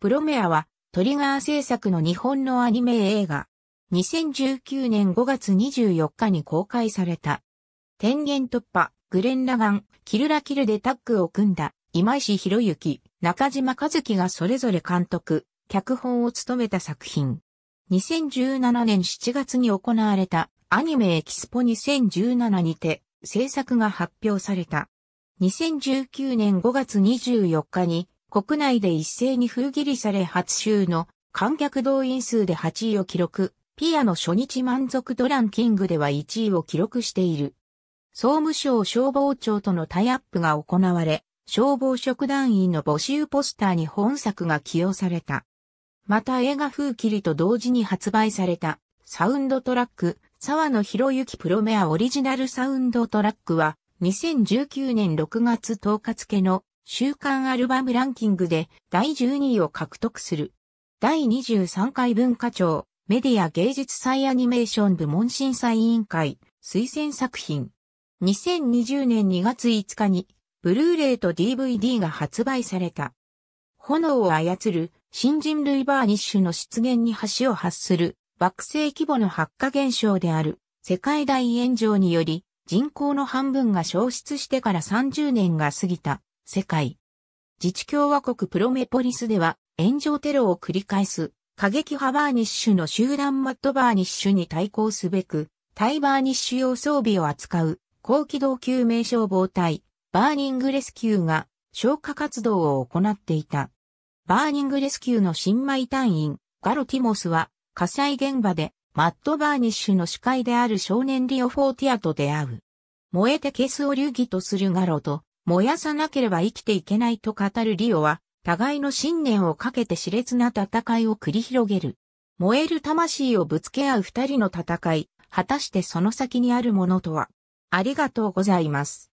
プロメアはトリガー制作の日本のアニメ映画。2019年5月24日に公開された。天元突破、グレン・ラガン、キルラキルでタッグを組んだ、今石博之、中島和樹がそれぞれ監督、脚本を務めた作品。2017年7月に行われたアニメエキスポ2017にて制作が発表された。2019年5月24日に国内で一斉に封切りされ初週の観客動員数で8位を記録、ピアの初日満足度ランキングでは1位を記録している。総務省消防庁とのタイアップが行われ、消防職団員の募集ポスターに本作が起用された。また映画風切りと同時に発売されたサウンドトラック、沢野博之プロメアオリジナルサウンドトラックは2019年6月10日付の週刊アルバムランキングで第12位を獲得する。第23回文化庁メディア芸術祭アニメーション部門審査委員会推薦作品。2020年2月5日にブルーレイと DVD が発売された。炎を操る新人類バーニッシュの出現に橋を発する惑星規模の発火現象である世界大炎上により人口の半分が消失してから30年が過ぎた世界。自治共和国プロメポリスでは、炎上テロを繰り返す、過激派バーニッシュの集団マットバーニッシュに対抗すべく、タイバーニッシュ用装備を扱う、高機動救命消防隊、バーニングレスキューが、消火活動を行っていた。バーニングレスキューの新米隊員、ガロティモスは、火災現場で、マット・バーニッシュの司会である少年リオ・フォーティアと出会う。燃えて消すを流儀とするガロと、燃やさなければ生きていけないと語るリオは、互いの信念をかけて熾烈な戦いを繰り広げる。燃える魂をぶつけ合う二人の戦い、果たしてその先にあるものとは。ありがとうございます。